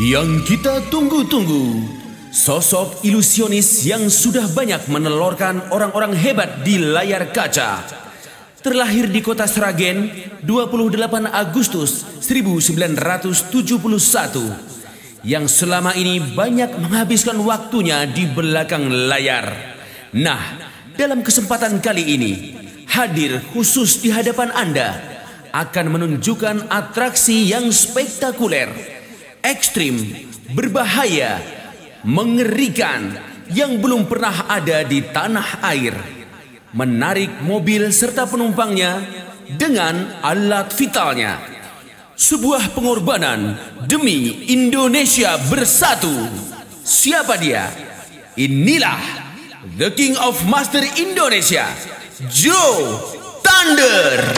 Yang kita tunggu-tunggu, sosok ilusionis yang sudah banyak menelorkan orang-orang hebat di layar kaca. Terlahir di kota Sragen 28 Agustus 1971 yang selama ini banyak menghabiskan waktunya di belakang layar. Nah, dalam kesempatan kali ini hadir khusus di hadapan Anda akan menunjukkan atraksi yang spektakuler ekstrim, berbahaya, mengerikan yang belum pernah ada di tanah air, menarik mobil serta penumpangnya dengan alat vitalnya. Sebuah pengorbanan demi Indonesia bersatu. Siapa dia? Inilah The King of Master Indonesia, Joe Thunder.